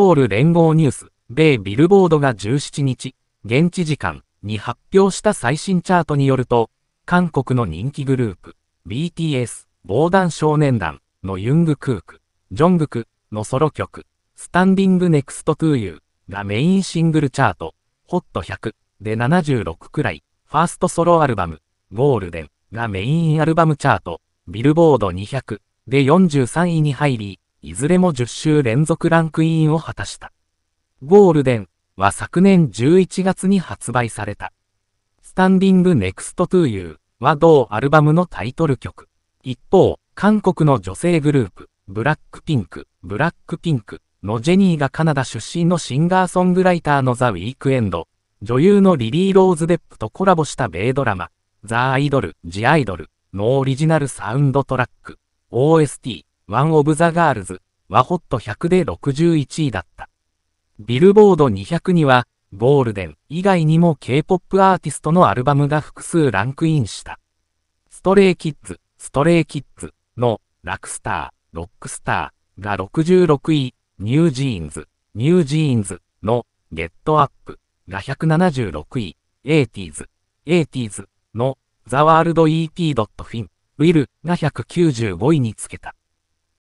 ソウル連合ニュース、米ビルボードが17日、現地時間に発表した最新チャートによると、韓国の人気グループ、BTS、防弾少年団のユングクーク、ジョングクのソロ曲、スタンディングネクストトゥーユーがメインシングルチャート、ホット100で76くらい、ファーストソロアルバム、ゴールデンがメインアルバムチャート、ビルボード200で43位に入り、いずれも10週連続ランクインを果たした。ゴールデンは昨年11月に発売された。スタンディングネクストトゥーユーは同アルバムのタイトル曲。一方、韓国の女性グループ、ブラックピンク、ブラックピンクのジェニーがカナダ出身のシンガーソングライターのザ・ウィークエンド、女優のリリー・ローズ・デップとコラボした米ドラマ、ザ・アイドル、ジ・アイドルのオリジナルサウンドトラック、OST ワン・オブ・ザ・ガールズはホット100で61位だった。ビルボード200には、ゴールデン以外にも K-POP アーティストのアルバムが複数ランクインした。ストレイキッズ、ストレイキッズのラクスター、ロックスターが66位、ニュージーンズ、ニュージーンズのゲットアップが176位、エイティーズ、エイティーズのザワールド EP.fin、ウィルが195位につけた。